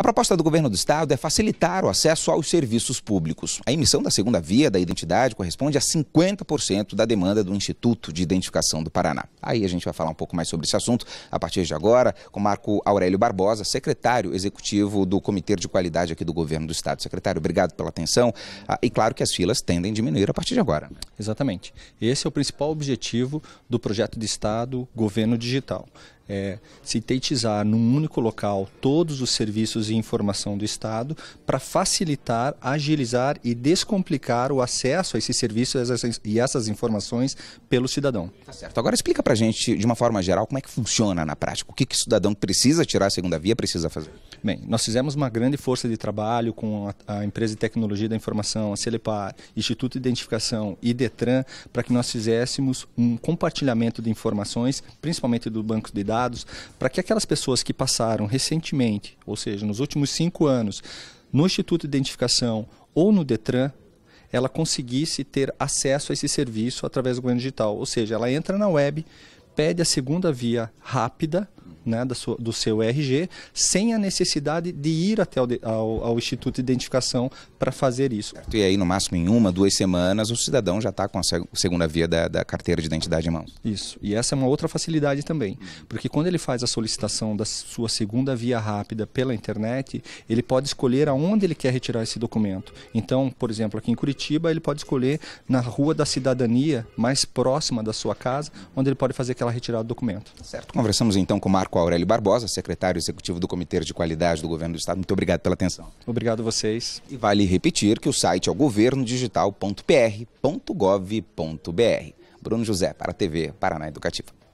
A proposta do governo do estado é facilitar o acesso aos serviços públicos. A emissão da segunda via da identidade corresponde a 50% da demanda do Instituto de Identificação do Paraná. Aí a gente vai falar um pouco mais sobre esse assunto a partir de agora com Marco Aurélio Barbosa, secretário executivo do Comitê de Qualidade aqui do governo do estado. Secretário, obrigado pela atenção. Ah, e claro que as filas tendem a diminuir a partir de agora. Exatamente. Esse é o principal objetivo do projeto de estado Governo Digital é, sintetizar num único local todos os serviços e informação do Estado para facilitar, agilizar e descomplicar o acesso a esses serviços e essas informações pelo cidadão. Tá certo. Agora explica para gente, de uma forma geral, como é que funciona na prática. O que, que o cidadão precisa tirar a segunda via, precisa fazer? Bem, nós fizemos uma grande força de trabalho com a, a empresa de tecnologia da informação, a Celepar, Instituto de Identificação e Detran, para que nós fizéssemos um compartilhamento de informações, principalmente do banco de dados, dados, para que aquelas pessoas que passaram recentemente, ou seja, nos últimos cinco anos, no Instituto de Identificação ou no Detran, ela conseguisse ter acesso a esse serviço através do governo digital. Ou seja, ela entra na web, pede a segunda via rápida, né, do seu RG, sem a necessidade de ir até o, ao, ao Instituto de Identificação para fazer isso. E aí, no máximo, em uma, duas semanas, o cidadão já está com a segunda via da, da, carteira de identidade em mãos. Isso. E essa é uma outra facilidade também. Porque quando ele faz a solicitação da sua segunda via rápida pela internet, ele pode escolher aonde ele quer retirar esse documento. Então, por exemplo, aqui em Curitiba, ele pode escolher na Rua da Cidadania, mais próxima da sua casa, onde ele pode fazer aquela retirada do documento. Certo. Conversamos então com uma Marco Aurélio Barbosa, secretário executivo do Comitê de Qualidade do Governo do Estado. Muito obrigado pela atenção. Obrigado a vocês. E vale repetir que o site é o governodigital.pr.gov.br. Bruno José, para a TV Paraná Educativa.